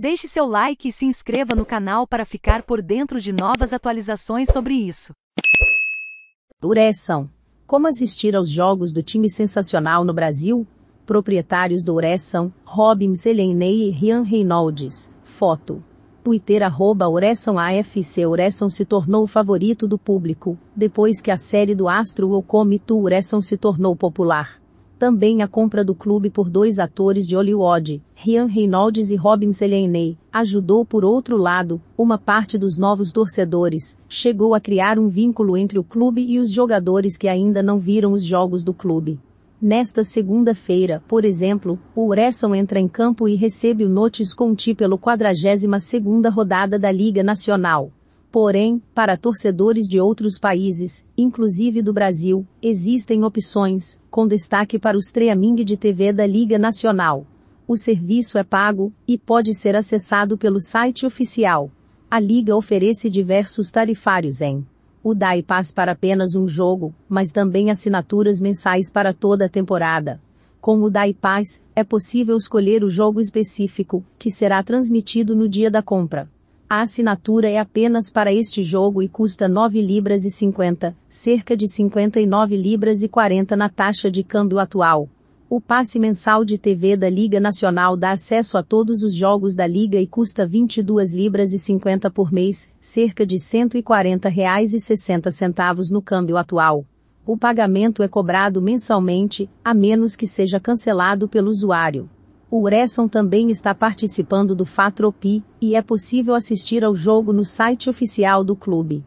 Deixe seu like e se inscreva no canal para ficar por dentro de novas atualizações sobre isso. Ureção. Como assistir aos jogos do time sensacional no Brasil? Proprietários do Ureção, Robin Selenei e Rian Reynolds. Foto. Twitter arroba Ureção AFC Ureção se tornou o favorito do público, depois que a série do Astro ou Come Ureção se tornou popular. Também a compra do clube por dois atores de Hollywood, Ryan Reynolds e Robin Seleney, ajudou por outro lado, uma parte dos novos torcedores, chegou a criar um vínculo entre o clube e os jogadores que ainda não viram os jogos do clube. Nesta segunda-feira, por exemplo, o Wrestle entra em campo e recebe o Notis Conti pelo 42ª rodada da Liga Nacional. Porém, para torcedores de outros países, inclusive do Brasil, existem opções, com destaque para o streaming de TV da Liga Nacional. O serviço é pago e pode ser acessado pelo site oficial. A liga oferece diversos tarifários em o DAI Pass para apenas um jogo, mas também assinaturas mensais para toda a temporada. Com o DAI Pass, é possível escolher o jogo específico, que será transmitido no dia da compra. A assinatura é apenas para este jogo e custa 9 libras e 50, cerca de 59 libras e 40 na taxa de câmbio atual. O passe mensal de TV da Liga Nacional dá acesso a todos os jogos da liga e custa 22 libras e 50 por mês, cerca de 140 reais e 60 centavos no câmbio atual. O pagamento é cobrado mensalmente, a menos que seja cancelado pelo usuário. O Uresson também está participando do Fatropi, e é possível assistir ao jogo no site oficial do clube.